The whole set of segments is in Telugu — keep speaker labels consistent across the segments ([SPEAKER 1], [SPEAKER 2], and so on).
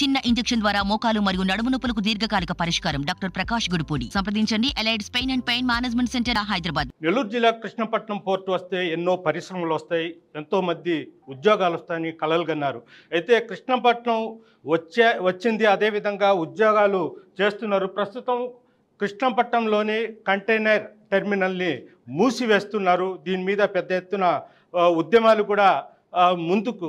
[SPEAKER 1] చిన్న ఇంజక్షన్ ద్వారా మోకాలు మరియు నడుము నొప్పులకు దీర్ఘకాలిక పరిష్కారం డాక్టర్ ప్రకాష్ గుడిపూడి సంప్రదించండి allied spine and pain management centre Hyderabad
[SPEAKER 2] Nellore జిల్లా కృష్ణపట్నం పోర్టు వస్తే ఎన్నో పరిశ్రమలు వస్తాయి ఎంతో మంది ఉద్యోగాలు వస్తాయని కలలు కన్నారు అయితే కృష్ణపట్నం వచ్చే వచ్చింది అదేవిధంగా ఉద్యోగాలు చేస్తున్నారు ప్రస్తుతం కృష్ణపట్నంలోని కంటైనర్ టెర్మినల్ని మూసివేస్తున్నారు దీని మీద పెద్ద ఎత్తున ఉద్యమాలు కూడా ముందుకు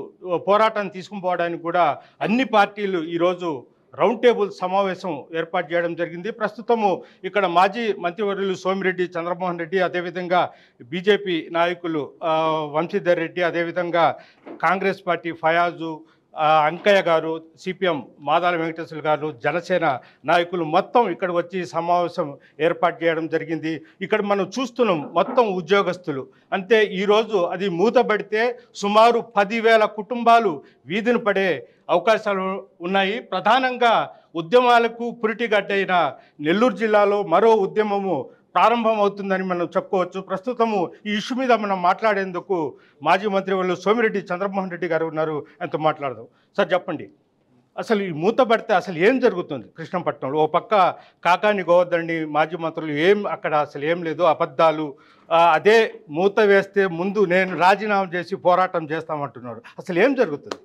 [SPEAKER 2] పోరాటాన్ని తీసుకుని పోవడానికి కూడా అన్ని పార్టీలు ఈరోజు రౌండ్ టేబుల్ సమావేశం ఏర్పాటు చేయడం జరిగింది ప్రస్తుతము ఇక్కడ మాజీ మంత్రివర్యులు సోమిరెడ్డి చంద్రమోహన్ రెడ్డి అదేవిధంగా బీజేపీ నాయకులు వంశీధర్ రెడ్డి అదేవిధంగా కాంగ్రెస్ పార్టీ ఫయాజు అంకయ్య గారు సిపిఎం మాదాల వెంకటేశ్వర గారు జనసేన నాయకులు మొత్తం ఇక్కడ వచ్చి సమావేశం ఏర్పాటు చేయడం జరిగింది ఇక్కడ మనం చూస్తున్నాం మొత్తం ఉద్యోగస్తులు అంటే ఈరోజు అది మూతబడితే సుమారు పదివేల కుటుంబాలు వీధిని పడే అవకాశాలు ఉన్నాయి ప్రధానంగా ఉద్యమాలకు పురిటిగడ్డైన నెల్లూరు జిల్లాలో మరో ఉద్యమము ప్రారంభం అవుతుందని మనం చెప్పుకోవచ్చు ప్రస్తుతము ఈ ఇష్యూ మీద మనం మాట్లాడేందుకు మాజీ మంత్రి వాళ్ళు సోమిరెడ్డి చంద్రమోహన్ రెడ్డి గారు ఉన్నారు ఎంతో మాట్లాడదాం సార్ చెప్పండి అసలు ఈ మూత పడితే అసలు ఏం జరుగుతుంది కృష్ణపట్నంలో ఓ పక్క కాకాని గోవర్ధండి మాజీ మంత్రులు ఏం అక్కడ అసలు ఏం లేదు అబద్ధాలు అదే మూత వేస్తే ముందు నేను రాజీనామా చేసి పోరాటం చేస్తామంటున్నాడు అసలు ఏం జరుగుతుంది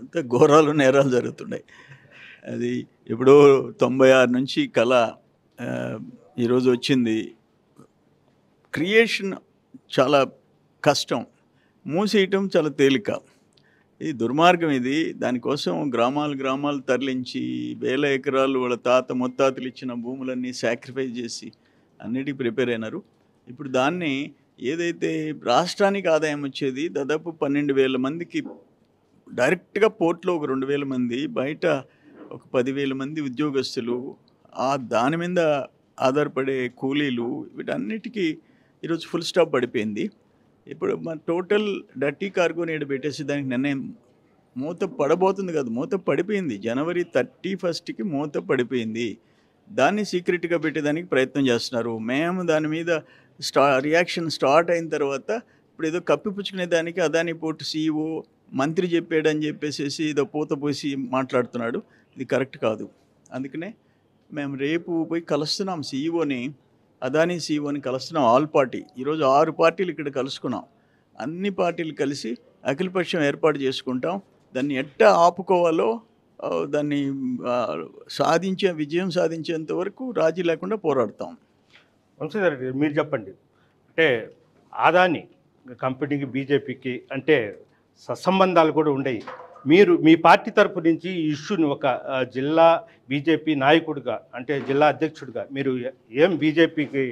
[SPEAKER 1] అంటే ఘోరాలు నేరాలు జరుగుతున్నాయి అది ఇప్పుడు తొంభై ఆరు నుంచి కళ ఈరోజు వచ్చింది క్రియేషన్ చాలా కష్టం మూసేయటం చాలా తేలిక ఇది దుర్మార్గం ఇది దానికోసం గ్రామాలు గ్రామాలు తరలించి వేల ఎకరాలు వాళ్ళ తాత ముత్తాతలు ఇచ్చిన భూములన్నీ సాక్రిఫైస్ చేసి అన్నిటికీ ప్రిపేర్ అయినారు ఇప్పుడు దాన్ని ఏదైతే రాష్ట్రానికి ఆదాయం వచ్చేది దాదాపు పన్నెండు వేల మందికి డైరెక్ట్గా పోర్ట్లో ఒక రెండు వేల మంది బయట ఒక పదివేల మంది ఉద్యోగస్తులు ఆ దాని మీద ఆధారపడే కూలీలు వీటన్నిటికీ ఈరోజు ఫుల్ స్టాప్ పడిపోయింది ఇప్పుడు మన టోటల్ డర్టీ కార్గో నేడు పెట్టేసి దానికి నిర్ణయం మూత పడబోతుంది కాదు మూత పడిపోయింది జనవరి థర్టీ ఫస్ట్కి మూత పడిపోయింది దాన్ని సీక్రెట్గా పెట్టేదానికి ప్రయత్నం చేస్తున్నారు మేము దాని మీద స్టా రియాక్షన్ స్టార్ట్ అయిన తర్వాత ఇప్పుడు ఏదో కప్పిపుచ్చుకునే దానికి అదాని పోటు సీఈఓ మంత్రి చెప్పాడని చెప్పేసి ఏదో పూత పోసి మాట్లాడుతున్నాడు ఇది కరెక్ట్ కాదు అందుకనే మేము రేపు పోయి కలుస్తున్నాం సీఈఓని e అదానీ సీఈఓని e కలుస్తున్నాం ఆల్ పార్టీ ఈరోజు ఆరు పార్టీలు ఇక్కడ కలుసుకున్నాం అన్ని పార్టీలు కలిసి అఖిలపక్షం ఏర్పాటు చేసుకుంటాం దాన్ని ఎట్ట ఆపుకోవాలో దాన్ని సాధించే విజయం సాధించేంత వరకు రాజీ లేకుండా పోరాడతాం వంశీధర్ మీరు చెప్పండి అంటే ఆదాని
[SPEAKER 2] కంపెనీకి బీజేపీకి అంటే సత్సంబంధాలు కూడా ఉండేవి మీరు మీ పార్టీ తరపు నుంచి ఈ ఇష్యూని ఒక జిల్లా బీజేపీ నాయకుడిగా అంటే జిల్లా అధ్యక్షుడిగా మీరు ఏం బీజేపీకి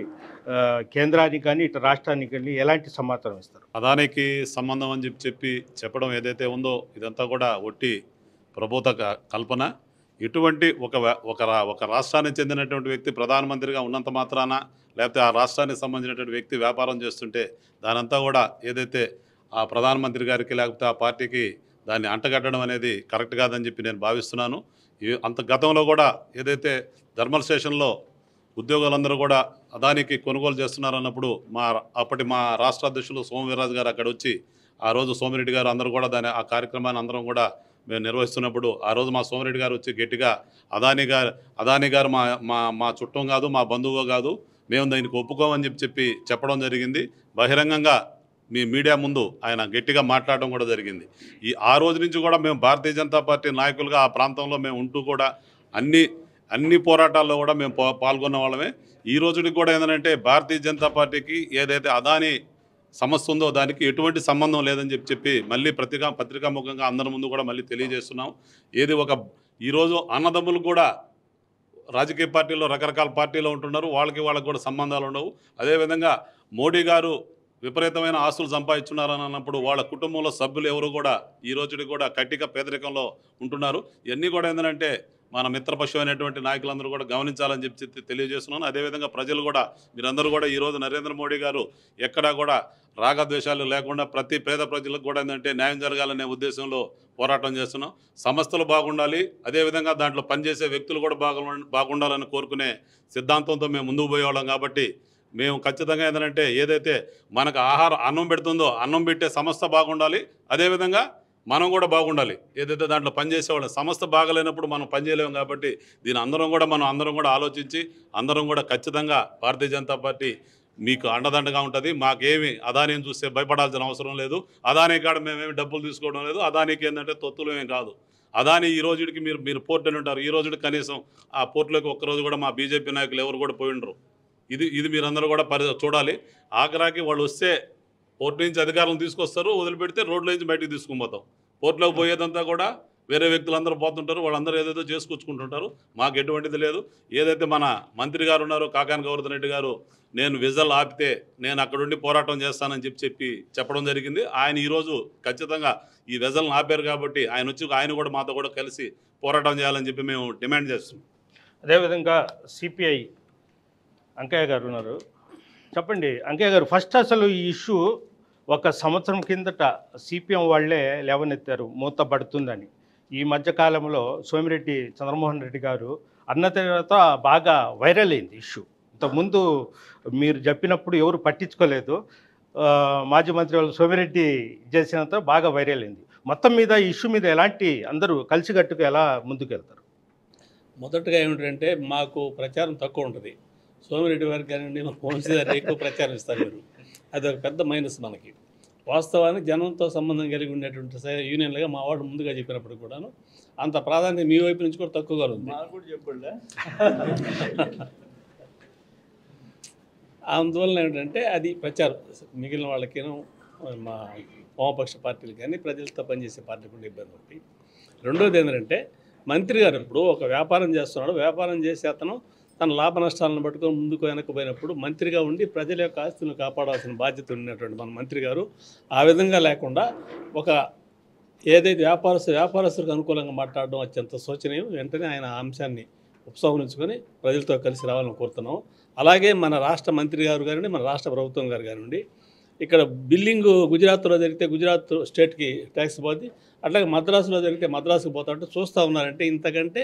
[SPEAKER 2] కేంద్రానికి కానీ ఇటు రాష్ట్రానికి కానీ ఎలాంటి సమాచారం ఇస్తారు
[SPEAKER 3] అదానికి సంబంధం అని చెప్పి చెప్పి చెప్పడం ఏదైతే ఉందో ఇదంతా కూడా ఒట్టి ప్రభుత్వ కల్పన ఇటువంటి ఒక ఒక ఒక రాష్ట్రానికి చెందినటువంటి వ్యక్తి ప్రధానమంత్రిగా ఉన్నంత మాత్రాన లేకపోతే ఆ రాష్ట్రానికి సంబంధించినటువంటి వ్యక్తి వ్యాపారం చేస్తుంటే దానంతా కూడా ఏదైతే ఆ ప్రధానమంత్రి గారికి లేకపోతే ఆ పార్టీకి దాన్ని అంటగట్టడం అనేది కరెక్ట్ కాదని చెప్పి నేను భావిస్తున్నాను అంత గతంలో కూడా ఏదైతే ధర్మల్ స్టేషన్లో ఉద్యోగులందరూ కూడా అదానికి కొనుగోలు చేస్తున్నారన్నప్పుడు మా అప్పటి మా రాష్ట్ర అధ్యక్షులు సోమవీర్రాజు గారు అక్కడ వచ్చి ఆ రోజు సోమిరెడ్డి గారు అందరూ కూడా దాని ఆ కార్యక్రమాన్ని అందరం కూడా మేము నిర్వహిస్తున్నప్పుడు ఆ రోజు మా సోమిరెడ్డి గారు వచ్చి గట్టిగా అదానీ గారు అదానీ గారు మా మా మా చుట్టం కాదు మా బంధువు కాదు మేము దీనికి ఒప్పుకోమని చెప్పి చెప్పి చెప్పడం జరిగింది బహిరంగంగా మీ మీడియా ముందు ఆయన గట్టిగా మాట్లాడడం కూడా జరిగింది ఈ ఆ రోజు నుంచి కూడా మేము భారతీయ జనతా పార్టీ నాయకులుగా ఆ ప్రాంతంలో మేము ఉంటూ కూడా అన్ని అన్ని పోరాటాల్లో కూడా మేము పాల్గొన్న వాళ్ళమే ఈ రోజుకి కూడా ఏంటంటే భారతీయ జనతా పార్టీకి ఏదైతే అదాని సమస్య ఉందో దానికి ఎటువంటి సంబంధం లేదని చెప్పి చెప్పి మళ్ళీ పత్రికా పత్రికాముఖంగా అందరి ముందు కూడా మళ్ళీ తెలియజేస్తున్నాం ఏది ఒక ఈరోజు అన్నదమ్ములు కూడా రాజకీయ పార్టీలో రకరకాల పార్టీలో ఉంటున్నారు వాళ్ళకి వాళ్ళకి కూడా సంబంధాలు ఉండవు అదేవిధంగా మోడీ గారు విపరీతమైన ఆస్తులు సంపాదించున్నారని అన్నప్పుడు వాళ్ళ కుటుంబంలో సభ్యులు ఎవరు కూడా ఈ రోజుకి కూడా కట్టిక పేదరికంలో ఉంటున్నారు ఇవన్నీ కూడా ఏంటంటే మన మిత్రపక్షమైనటువంటి నాయకులందరూ కూడా గమనించాలని చెప్పి తెలియజేస్తున్నాను అదేవిధంగా ప్రజలు కూడా మీరందరూ కూడా ఈరోజు నరేంద్ర మోడీ గారు ఎక్కడా కూడా రాగద్వేషాలు లేకుండా ప్రతి పేద ప్రజలకు కూడా ఏంటంటే న్యాయం జరగాలనే ఉద్దేశంలో పోరాటం చేస్తున్నాం సంస్థలు బాగుండాలి అదేవిధంగా దాంట్లో పనిచేసే వ్యక్తులు కూడా బాగా బాగుండాలని కోరుకునే సిద్ధాంతంతో మేము ముందుకు పోయేవాళ్ళం కాబట్టి మేము ఖచ్చితంగా ఏంటంటే ఏదైతే మనకు ఆహారం అన్నం పెడుతుందో అన్నం పెట్టే సంస్థ బాగుండాలి అదేవిధంగా మనం కూడా బాగుండాలి ఏదైతే దాంట్లో పనిచేసేవాళ్ళం సంస్థ బాగలేనప్పుడు మనం పనిచేయలేము కాబట్టి దీని అందరం కూడా మనం అందరం కూడా ఆలోచించి అందరం కూడా ఖచ్చితంగా భారతీయ జనతా పార్టీ మీకు అండదండగా ఉంటుంది మాకేమి అదాని చూస్తే భయపడాల్సిన అవసరం లేదు అదానీ కాడ మేమేమి డబ్బులు తీసుకోవడం లేదు అదానికి ఏంటంటే తొత్తులేమేం కాదు అదాని ఈ రోజుకి మీరు మీరు పోర్టు అని ఉంటారు ఈ రోజుకి కనీసం ఆ పోర్టులోకి ఒక్కరోజు కూడా మా బీజేపీ నాయకులు ఎవరు కూడా పోయిండ్రు ఇది ఇది మీరందరూ కూడా పరి చూడాలి ఆగ్రాకి వాళ్ళు వస్తే పోర్టు నుంచి అధికారులను తీసుకొస్తారు వదిలిపెడితే రోడ్ల నుంచి బయటకు తీసుకుని పోతాం పోయేదంతా కూడా వేరే వ్యక్తులందరూ పోతుంటారు వాళ్ళందరూ ఏదైతే చేసుకొచ్చుకుంటుంటారు మాకు ఎటువంటిది లేదు ఏదైతే మన మంత్రి గారు ఉన్నారో కాకాని గౌరధన్ రెడ్డి గారు నేను విజల్ ఆపితే నేను అక్కడుండి పోరాటం చేస్తానని చెప్పి చెప్పి చెప్పడం జరిగింది ఆయన ఈరోజు ఖచ్చితంగా ఈ విజల్ని ఆపారు కాబట్టి ఆయన వచ్చి ఆయన కూడా మాతో కూడా కలిసి పోరాటం చేయాలని చెప్పి మేము డిమాండ్ చేస్తున్నాం
[SPEAKER 2] అదేవిధంగా సిపిఐ అంకయ్య గారు ఉన్నారు చెప్పండి అంకయ్య గారు ఫస్ట్ అసలు ఈ ఇష్యూ ఒక సంవత్సరం కిందట సిపిఎం వాళ్లే లేవనెత్తారు మూత పడుతుందని ఈ మధ్యకాలంలో సోమిరెడ్డి చంద్రమోహన్ రెడ్డి గారు అన్న తర్వాత బాగా వైరల్ అయింది ఇష్యూ ఇంతకుముందు మీరు చెప్పినప్పుడు ఎవరు పట్టించుకోలేదు మాజీ మంత్రి వాళ్ళు సోమిరెడ్డి చేసినంత బాగా వైరల్ అయింది మొత్తం మీద ఈ ఇష్యూ మీద ఎలాంటి అందరూ కలిసి కట్టుకు ఎలా ముందుకెళ్తారు
[SPEAKER 4] మొదటగా ఏమిటంటే మాకు ప్రచారం తక్కువ ఉంటుంది సోమిరెడ్డి వారికి కానివ్వండి మన వంశీ ఎక్కువ ప్రచారం ఇస్తారు మీరు అదొక పెద్ద మైనస్ మనకి వాస్తవానికి జనంతో సంబంధం కలిగి ఉండేటువంటి యూనియన్లుగా మా వాడు ముందుగా చెప్పినప్పుడు కూడాను అంత ప్రాధాన్యత మీ వైపు నుంచి కూడా తక్కువగా
[SPEAKER 1] ఉంది
[SPEAKER 4] అందువలన ఏంటంటే అది ప్రచారం మిగిలిన వాళ్ళకేనో మా వామపక్ష పార్టీలు కానీ ప్రజలతో పనిచేసే పార్టీ కూడా ఇబ్బంది ఒకటి రెండోది ఏంటంటే మంత్రి గారు ఇప్పుడు ఒక వ్యాపారం చేస్తున్నాడు వ్యాపారం చేసే అతను తన లాభ నష్టాలను పట్టుకొని ముందుకు వెనకపోయినప్పుడు మంత్రిగా ఉండి ప్రజల యొక్క ఆస్తులను కాపాడాల్సిన బాధ్యత ఉన్నటువంటి మన మంత్రి గారు ఆ విధంగా లేకుండా ఒక ఏదైతే వ్యాపారస్తు వ్యాపారస్తులకు అనుకూలంగా మాట్లాడడం అత్యంత శోచనీయం వెంటనే ఆయన అంశాన్ని ఉపసంహరించుకొని ప్రజలతో కలిసి రావాలని కోరుతున్నాం అలాగే మన రాష్ట్ర మంత్రి గారు కానివ్వండి మన రాష్ట్ర ప్రభుత్వం గారు కానివ్వండి ఇక్కడ బిల్లింగ్ గుజరాత్లో జరిగితే గుజరాత్ స్టేట్కి ట్యాక్స్ పోద్ది అట్లాగే మద్రాసులో జరిగితే మద్రాసుకు పోతా అంటే చూస్తూ ఉన్నారంటే ఇంతకంటే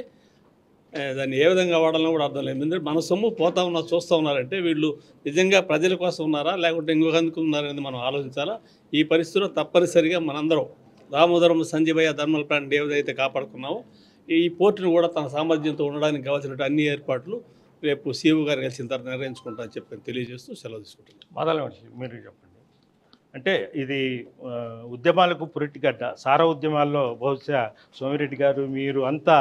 [SPEAKER 4] దాన్ని ఏ విధంగా వాడాలని కూడా అర్థం లేదు ఎందుకంటే మన సొమ్ము పోతా ఉన్నా చూస్తూ ఉన్నారంటే వీళ్ళు నిజంగా ప్రజల కోసం ఉన్నారా లేకుంటే ఇంకొకందుకు ఉన్నారనేది మనం ఆలోచించాలా ఈ పరిస్థితిలో తప్పనిసరిగా మనందరం దామోదరం సంజీవయ్య ధర్మల్ ప్లాంట్ ఏదైతే కాపాడుకున్నామో ఈ పోర్టును కూడా తన సామర్థ్యంతో ఉండడానికి కావాల్సిన అన్ని ఏర్పాట్లు రేపు సీఈఓ గారు కలిసిన తర్వాత నిర్ణయించుకుంటా చెప్పి తెలియజేస్తూ సెలవు తీసుకుంటున్నాను
[SPEAKER 2] మొదల మీరు చెప్పండి అంటే ఇది ఉద్యమాలకు పురిటిగడ్డ సార ఉద్యమాల్లో బహుశా సోమిరెడ్డి గారు మీరు అంతా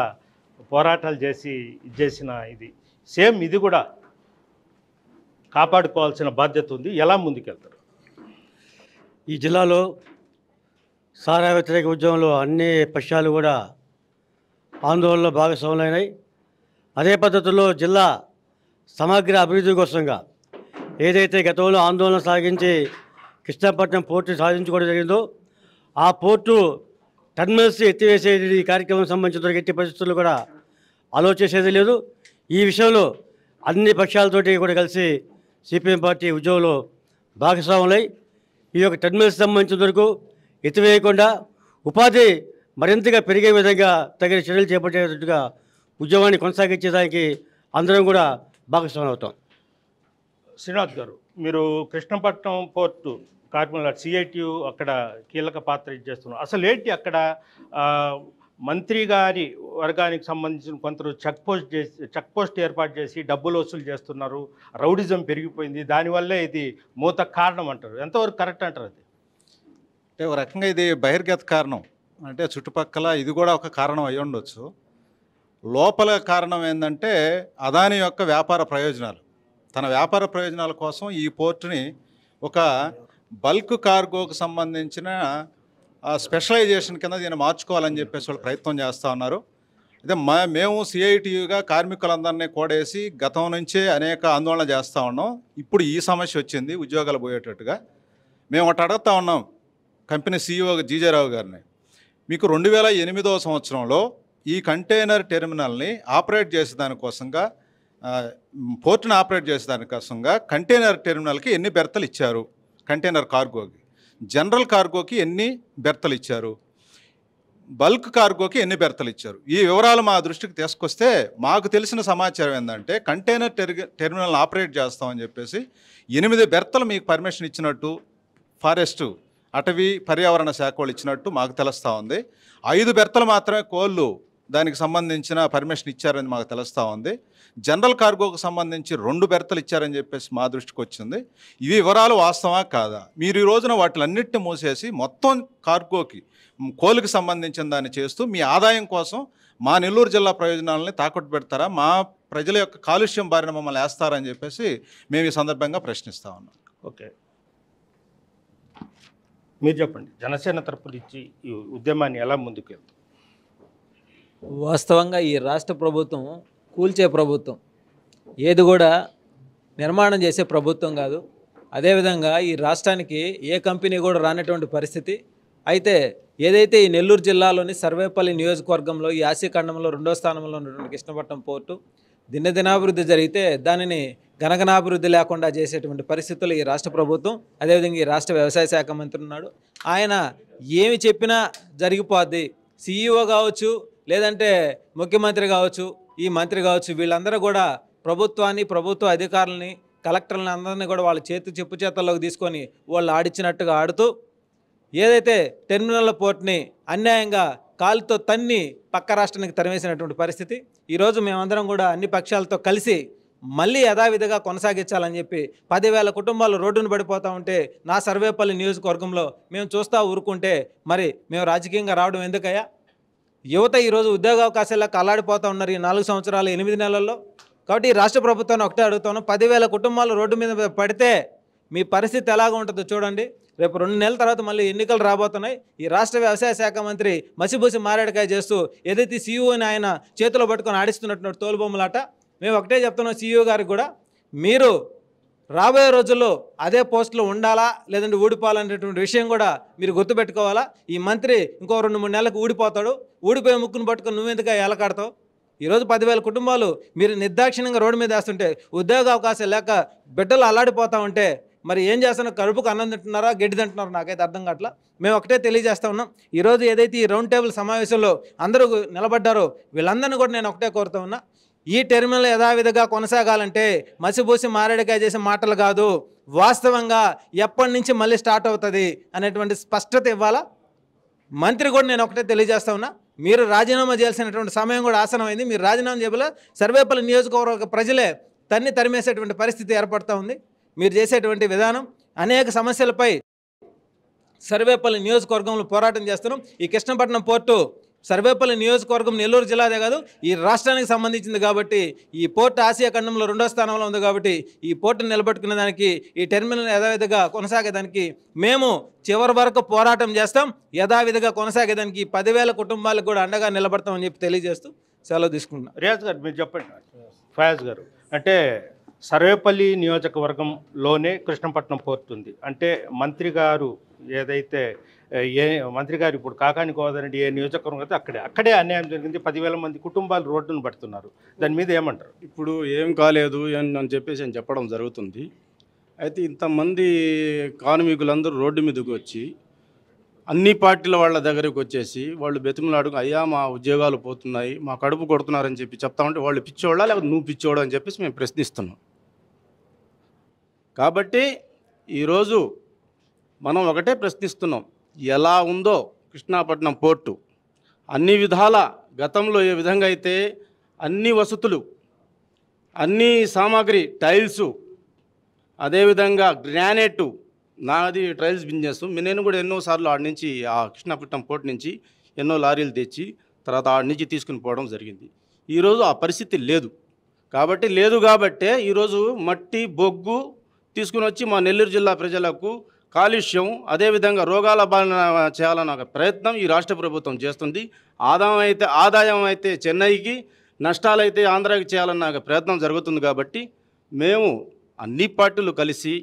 [SPEAKER 2] పోరాటాలు చేసి చేసిన ఇది సేమ్ ఇది కూడా కాపాడుకోవాల్సిన బాధ్యత ఉంది ఎలా ముందుకెళ్తారు ఈ జిల్లాలో సారా వ్యతిరేక ఉద్యమంలో అన్ని పక్షాలు కూడా ఆందోళనలో భాగస్వాములైనాయి అదే పద్ధతిలో జిల్లా సమగ్ర అభివృద్ధి కోసంగా ఏదైతే గతంలో ఆందోళన సాగించి కృష్ణాపట్నం పోర్టు సాధించుకోవడం జరిగిందో ఆ పోర్టు టర్మినల్స్ ఎత్తివేసేది ఈ కార్యక్రమం సంబంధించిన ఎట్టి పరిస్థితుల్లో కూడా ఆలోచించేది లేదు ఈ విషయంలో అన్ని పక్షాలతోటి కూడా కలిసి సిపిఎం పార్టీ ఉద్యోగంలో భాగస్వాములై ఈ యొక్క టర్మినల్స్ సంబంధించిన వరకు ఎత్తివేయకుండా ఉపాధి మరింతగా పెరిగే విధంగా తగిన చర్యలు చేపట్టేటట్టుగా ఉద్యమాన్ని కొనసాగించేదానికి అందరం కూడా భాగస్వామి అవుతాం శ్రీనాథ్ గారు మీరు కృష్ణపట్నం పోర్టు కార్మికుల సిఐటియు అక్కడ కీలక పాత్ర ఇచ్చేస్తున్నారు అసలు ఏంటి అక్కడ మంత్రి గారి వర్గానికి సంబంధించిన కొందరు చెక్ పోస్ట్ చేసి చెక్ పోస్ట్ ఏర్పాటు చేసి డబ్బులు వసూలు చేస్తున్నారు రౌడిజం పెరిగిపోయింది దానివల్లే ఇది మూత కారణం అంటారు ఎంతవరకు కరెక్ట్ అంటారు అది అంటే ఒక రకంగా ఇది బహిర్గత కారణం అంటే చుట్టుపక్కల ఇది కూడా ఒక కారణం అయి ఉండొచ్చు
[SPEAKER 5] లోపల కారణం ఏంటంటే అదాని యొక్క వ్యాపార ప్రయోజనాలు తన వ్యాపార ప్రయోజనాల కోసం ఈ పోర్టుని ఒక బల్క్ కార్గోకు సంబంధించిన స్పెషలైజేషన్ కింద దీన్ని మార్చుకోవాలని చెప్పేసి వాళ్ళు ప్రయత్నం చేస్తూ ఉన్నారు అయితే మా మేము సిఐటియుగా కార్మికులందరినీ కూడేసి గతం నుంచే అనేక ఆందోళన చేస్తూ ఉన్నాం ఇప్పుడు ఈ సమస్య వచ్చింది ఉద్యోగాలు పోయేటట్టుగా మేము ఒకటి అడుగుతా ఉన్నాం కంపెనీ సీఈఓ e జీజేరావు గారిని మీకు రెండు వేల ఎనిమిదవ సంవత్సరంలో ఈ కంటైనర్ టెర్మినల్ని ఆపరేట్ చేసేదానికోసంగా దానికోసంగా పోర్టును ఆపరేట్ చేసేదానికోసంగా కంటైనర్ టెర్మినల్కి ఎన్ని బెర్తలు ఇచ్చారు కంటైనర్ కార్గోకి జనరల్ కార్గోకి ఎన్ని బెర్తలు ఇచ్చారు బల్క్ కార్గోకి ఎన్ని బెర్తలు ఇచ్చారు ఈ వివరాలు మా దృష్టికి తీసుకొస్తే మాకు తెలిసిన సమాచారం ఏంటంటే కంటైనర్ టెర్గ టెర్మినల్ ఆపరేట్ చేస్తామని చెప్పేసి ఎనిమిది బెర్తలు మీకు పర్మిషన్ ఇచ్చినట్టు ఫారెస్ట్ అటవీ పర్యావరణ శాఖ వాళ్ళు ఇచ్చినట్టు మాకు తెలుస్తూ ఉంది ఐదు బెర్తలు మాత్రమే కోళ్ళు దానికి సంబంధించిన పర్మిషన్ ఇచ్చారని మాకు తెలుస్తూ ఉంది జనరల్ కార్గోకు సంబంధించి రెండు బెర్తలు ఇచ్చారని చెప్పేసి మా దృష్టికి వచ్చింది ఇవి వివరాలు వాస్తవా కాదా మీరు ఈ రోజున వాటిలన్నింటిని మూసేసి మొత్తం కార్గోకి కోలుకి సంబంధించిన దాన్ని చేస్తూ మీ ఆదాయం కోసం మా నెల్లూరు జిల్లా ప్రయోజనాలని తాకట్టు పెడతారా మా ప్రజల యొక్క కాలుష్యం బారిన మమ్మల్ని వేస్తారని చెప్పేసి
[SPEAKER 2] మేము ఈ సందర్భంగా ప్రశ్నిస్తా ఉన్నాం ఓకే మీరు చెప్పండి జనసేన తరపు నుంచి ఈ ఉద్యమాన్ని ఎలా ముందుకు వెళ్తాం
[SPEAKER 6] వాస్తవంగా ఈ రాష్ట్ర ప్రభుత్వం కూల్చే ప్రభుత్వం ఏది కూడా నిర్మాణం చేసే ప్రభుత్వం కాదు అదేవిధంగా ఈ రాష్ట్రానికి ఏ కంపెనీ కూడా రానటువంటి పరిస్థితి అయితే ఏదైతే ఈ నెల్లూరు జిల్లాలోని సర్వేపల్లి నియోజకవర్గంలో ఈ ఆసిఖండంలో రెండో స్థానంలో ఉన్నటువంటి కృష్ణపట్నం పోర్టు దినదినాభివృద్ధి జరిగితే దానిని గణగణాభివృద్ధి లేకుండా చేసేటువంటి పరిస్థితులు ఈ రాష్ట్ర ప్రభుత్వం అదేవిధంగా ఈ రాష్ట్ర వ్యవసాయ శాఖ మంత్రి ఉన్నాడు ఆయన ఏమి చెప్పినా జరిగిపోద్ది సీఈఓ కావచ్చు లేదంటే ముఖ్యమంత్రి కావచ్చు ఈ మంత్రి కావచ్చు వీళ్ళందరూ కూడా ప్రభుత్వాన్ని ప్రభుత్వ అధికారులని కలెక్టర్లని అందరినీ కూడా వాళ్ళ చేతి చెప్పు చేతల్లోకి తీసుకొని వాళ్ళు ఆడిచ్చినట్టుగా ఆడుతూ ఏదైతే టెర్మినల్ పోర్ట్ని అన్యాయంగా కాలుతో తన్ని పక్క రాష్ట్రానికి తరిమేసినటువంటి పరిస్థితి ఈరోజు మేమందరం కూడా అన్ని పక్షాలతో కలిసి మళ్ళీ యథావిధిగా కొనసాగించాలని చెప్పి పదివేల కుటుంబాలు రోడ్డును పడిపోతూ ఉంటే నా సర్వేపల్లి నియోజకవర్గంలో మేము చూస్తూ ఊరుకుంటే మరి మేము రాజకీయంగా రావడం ఎందుకయ్యా యువత ఈరోజు అవకాశాలకు అల్లాడిపోతూ ఉన్నారు ఈ నాలుగు సంవత్సరాలు ఎనిమిది నెలల్లో కాబట్టి రాష్ట్ర ప్రభుత్వాన్ని ఒకటే అడుగుతాను పదివేల కుటుంబాలు రోడ్డు మీద పడితే మీ పరిస్థితి ఎలాగ ఉంటుందో చూడండి రేపు రెండు నెలల తర్వాత మళ్ళీ ఎన్నికలు రాబోతున్నాయి ఈ రాష్ట్ర వ్యవసాయ శాఖ మంత్రి మసిబూసి మారేడుకాయ చేస్తూ ఏదైతే సీఈఓని e ఆయన చేతిలో పట్టుకొని ఆడిస్తున్నటువంటి తోలుబొమ్మలాట మేము ఒకటే చెప్తున్నాం సీఈఓ e గారికి కూడా మీరు రాబోయే రోజుల్లో అదే పోస్టులో ఉండాలా లేదంటే ఊడిపోవాలనేటువంటి విషయం కూడా మీరు గుర్తుపెట్టుకోవాలా ఈ మంత్రి ఇంకో రెండు మూడు నెలలకు ఊడిపోతాడు ఊడిపోయే ముక్కును పట్టుకొని నువ్వెందుకు ఎలకాడతావు ఈరోజు పదివేల కుటుంబాలు మీరు నిర్దాక్షిణ్యంగా రోడ్డు మీద వేస్తుంటే ఉద్యోగ అవకాశం లేక బిడ్డలు అల్లాడిపోతూ ఉంటే మరి ఏం చేస్తున్నారు కడుపుకు అన్నం తింటున్నారా గడ్డి తింటున్నారా నాకైతే అర్థం కావట్లా మేము ఒకటే తెలియజేస్తా ఉన్నాం ఈరోజు ఏదైతే ఈ రౌండ్ టేబుల్ సమావేశంలో అందరూ నిలబడ్డారో వీళ్ళందరినీ కూడా నేను ఒకటే కోరుతా ఉన్నా ఈ టెర్మినల్ యథావిధిగా కొనసాగాలంటే మసిబూసి మారేడుకాయ చేసే మాటలు కాదు వాస్తవంగా ఎప్పటి నుంచి మళ్ళీ స్టార్ట్ అవుతుంది అనేటువంటి స్పష్టత ఇవ్వాలా మంత్రి కూడా నేను ఒకటే తెలియజేస్తా ఉన్నా మీరు రాజీనామా చేయాల్సినటువంటి సమయం కూడా ఆసనమైంది మీరు రాజీనామా చేయబోలే సర్వేపల్లి నియోజకవర్గ ప్రజలే తన్ని తరిమేసేటువంటి పరిస్థితి ఏర్పడుతూ ఉంది మీరు చేసేటువంటి విధానం అనేక సమస్యలపై సర్వేపల్లి నియోజకవర్గంలో పోరాటం చేస్తున్నాం ఈ కృష్ణపట్నం పోర్టు సర్వేపల్లి నియోజకవర్గం నెల్లూరు జిల్లాదే కాదు ఈ రాష్ట్రానికి సంబంధించింది కాబట్టి ఈ పోర్ట్ ఆసియా ఖండంలో రెండో స్థానంలో ఉంది కాబట్టి ఈ పోర్టును నిలబెట్టుకునే దానికి ఈ టెర్మినల్ యథావిధిగా కొనసాగేదానికి మేము చివరి వరకు పోరాటం చేస్తాం యథావిధిగా కొనసాగేదానికి పదివేల కుటుంబాలకు కూడా అండగా నిలబడతామని చెప్పి తెలియజేస్తూ సెలవు తీసుకుంటున్నాం రియాజ్ గారు మీరు చెప్పండి ఫయాజ్ గారు అంటే సర్వేపల్లి
[SPEAKER 2] నియోజకవర్గంలోనే కృష్ణపట్నం పోర్తుంది అంటే మంత్రి గారు ఏదైతే ఏ మంత్రి గారు ఇప్పుడు కాకాని గోదారెడ్డి ఏ నియోజకవర్గం అయితే అక్కడే అక్కడే అన్యాయం జరిగింది పదివేల
[SPEAKER 7] మంది కుటుంబాలు రోడ్డును పడుతున్నారు దాని మీద ఏమంటారు ఇప్పుడు ఏం కాలేదు అని చెప్పేసి అని చెప్పడం జరుగుతుంది అయితే ఇంతమంది కార్మికులందరూ రోడ్డు మీదకి వచ్చి అన్ని పార్టీల వాళ్ళ దగ్గరికి వచ్చేసి వాళ్ళు బెతిమలాడు అయ్యా మా ఉద్యోగాలు పోతున్నాయి మా కడుపు కొడుతున్నారని చెప్పి చెప్తామంటే వాళ్ళు పిచ్చోడా లేకపోతే నువ్వు పిచ్చోడా అని చెప్పేసి మేము ప్రశ్నిస్తున్నాం కాబట్టి ఈరోజు మనం ఒకటే ప్రశ్నిస్తున్నాం ఎలా ఉందో కృష్ణాపట్నం పోర్టు అన్ని విధాల గతంలో ఏ విధంగా అయితే అన్ని వసతులు అన్ని సామాగ్రి టైల్సు అదేవిధంగా గ్రానేటు నాది ట్రైల్స్ బిజినెస్ నేను కూడా ఎన్నోసార్లు ఆడి నుంచి ఆ కృష్ణాపట్నం పోర్ట్ నుంచి ఎన్నో లారీలు తెచ్చి తర్వాత ఆడి నుంచి తీసుకుని పోవడం జరిగింది ఈరోజు ఆ పరిస్థితి లేదు కాబట్టి లేదు కాబట్టే ఈరోజు మట్టి బొగ్గు తీసుకుని వచ్చి మా నెల్లూరు జిల్లా ప్రజలకు కాలుష్యం అదేవిధంగా రోగాల బాలన చేయాలన్న ఒక ప్రయత్నం ఈ రాష్ట్ర ప్రభుత్వం చేస్తుంది ఆదాయం అయితే ఆదాయం అయితే చెన్నైకి నష్టాలు అయితే ఆంధ్రాకి చేయాలన్న ఒక ప్రయత్నం జరుగుతుంది కాబట్టి మేము అన్ని పార్టీలు కలిసి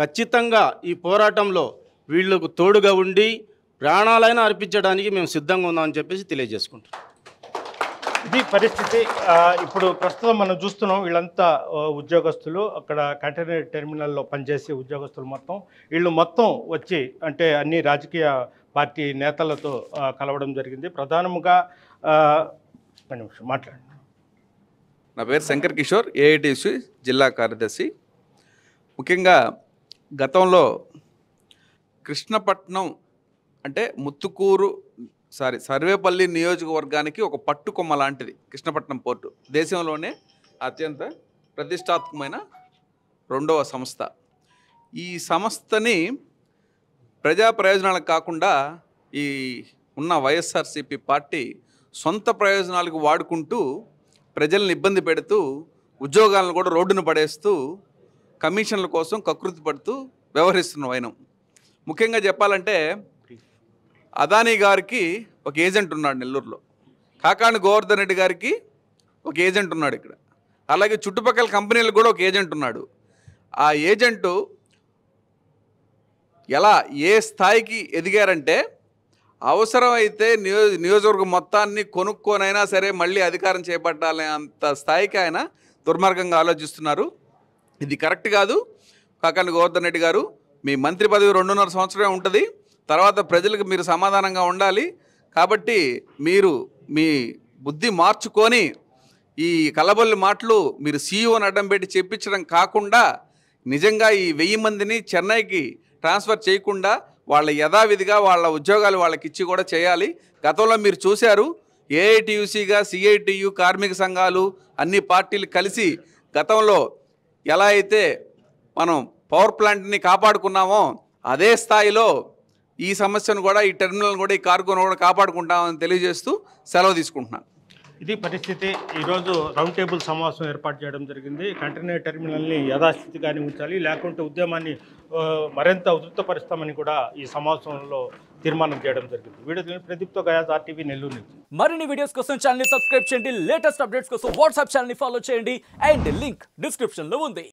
[SPEAKER 7] ఖచ్చితంగా ఈ పోరాటంలో వీళ్ళకు తోడుగా ఉండి ప్రాణాలైనా అర్పించడానికి మేము సిద్ధంగా ఉన్నామని చెప్పేసి తెలియజేసుకుంటున్నాం
[SPEAKER 2] ఇది పరిస్థితి ఇప్పుడు ప్రస్తుతం మనం చూస్తున్నాం వీళ్ళంతా ఉద్యోగస్తులు అక్కడ కంటైనర్ టెర్మినల్లో పనిచేసే ఉద్యోగస్తులు మొత్తం వీళ్ళు మొత్తం వచ్చి అంటే అన్ని రాజకీయ పార్టీ నేతలతో కలవడం జరిగింది ప్రధానముగా నిమిషం మాట్లాడండి
[SPEAKER 8] నా పేరు శంకర్ కిషోర్ ఏఐటిసి జిల్లా కార్యదర్శి ముఖ్యంగా గతంలో కృష్ణపట్నం అంటే ముత్తుకూరు సారీ సర్వేపల్లి నియోజకవర్గానికి ఒక పట్టుకొమ్మ లాంటిది కృష్ణపట్నం పోర్టు దేశంలోనే అత్యంత ప్రతిష్టాత్మకమైన రెండవ సంస్థ ఈ సంస్థని ప్రజా ప్రయోజనాలకు కాకుండా ఈ ఉన్న వైఎస్ఆర్సీపీ పార్టీ సొంత ప్రయోజనాలకు వాడుకుంటూ ప్రజల్ని ఇబ్బంది పెడుతూ ఉద్యోగాలను కూడా రోడ్డును పడేస్తూ కమిషన్ల కోసం కకృతి పడుతూ వ్యవహరిస్తున్న వైనం ముఖ్యంగా చెప్పాలంటే అదానీ గారికి ఒక ఏజెంట్ ఉన్నాడు నెల్లూరులో కాకాని గోవర్ధన్ రెడ్డి గారికి ఒక ఏజెంట్ ఉన్నాడు ఇక్కడ అలాగే చుట్టుపక్కల కంపెనీలకు కూడా ఒక ఏజెంట్ ఉన్నాడు ఆ ఏజెంటు ఎలా ఏ స్థాయికి ఎదిగారంటే అవసరమైతే నియోజ నియోజకవర్గం మొత్తాన్ని కొనుక్కొనైనా సరే మళ్ళీ అధికారం చేపట్టాలనే అంత స్థాయికి ఆయన దుర్మార్గంగా ఆలోచిస్తున్నారు ఇది కరెక్ట్ కాదు కాకాని గోవర్ధన్ రెడ్డి గారు మీ మంత్రి పదవి రెండున్నర సంవత్సరమే ఉంటుంది తర్వాత ప్రజలకు మీరు సమాధానంగా ఉండాలి కాబట్టి మీరు మీ బుద్ధి మార్చుకొని ఈ కలబొల్లి మాటలు మీరు సీఈఓని e అడ్డం పెట్టి చెప్పించడం కాకుండా నిజంగా ఈ వెయ్యి మందిని చెన్నైకి ట్రాన్స్ఫర్ చేయకుండా వాళ్ళ యథావిధిగా వాళ్ళ ఉద్యోగాలు వాళ్ళకి ఇచ్చి కూడా చేయాలి గతంలో మీరు చూశారు ఏఐటీయూసీగా సిఐటియు కార్మిక సంఘాలు అన్ని పార్టీలు కలిసి గతంలో ఎలా అయితే మనం పవర్ ప్లాంట్ని కాపాడుకున్నామో అదే స్థాయిలో ఈ సమస్యను కూడా ఈ టెర్మినల్ కూడా ఈ కార్గోను కూడా కాపాడుకుంటామని తెలియజేస్తూ సెలవు తీసుకుంటున్నాను
[SPEAKER 2] ఇది పరిస్థితి ఈరోజు రౌండ్ టేబుల్ సమావేశం ఏర్పాటు చేయడం జరిగింది కంటైనర్ టెర్మినల్ని యథాస్థితిగానే ఉంచాలి లేకుంటే ఉద్యమాన్ని మరింత ఉధృతపరుస్తామని కూడా ఈ సమావేశంలో తీర్మానం చేయడం జరిగింది వీడియో ప్రదీప్తో గయాజ్ ఆర్టీవీ నెల్లూరు నుంచి మరిన్ని వీడియోస్ కోసం ఛానల్ సబ్స్క్రైబ్ చేయండి లేటెస్ట్ అప్డేట్స్ కోసం వాట్సాప్ ఛానల్ని ఫాలో చేయండి అండ్ లింక్ డిస్క్రిప్షన్లో ఉంది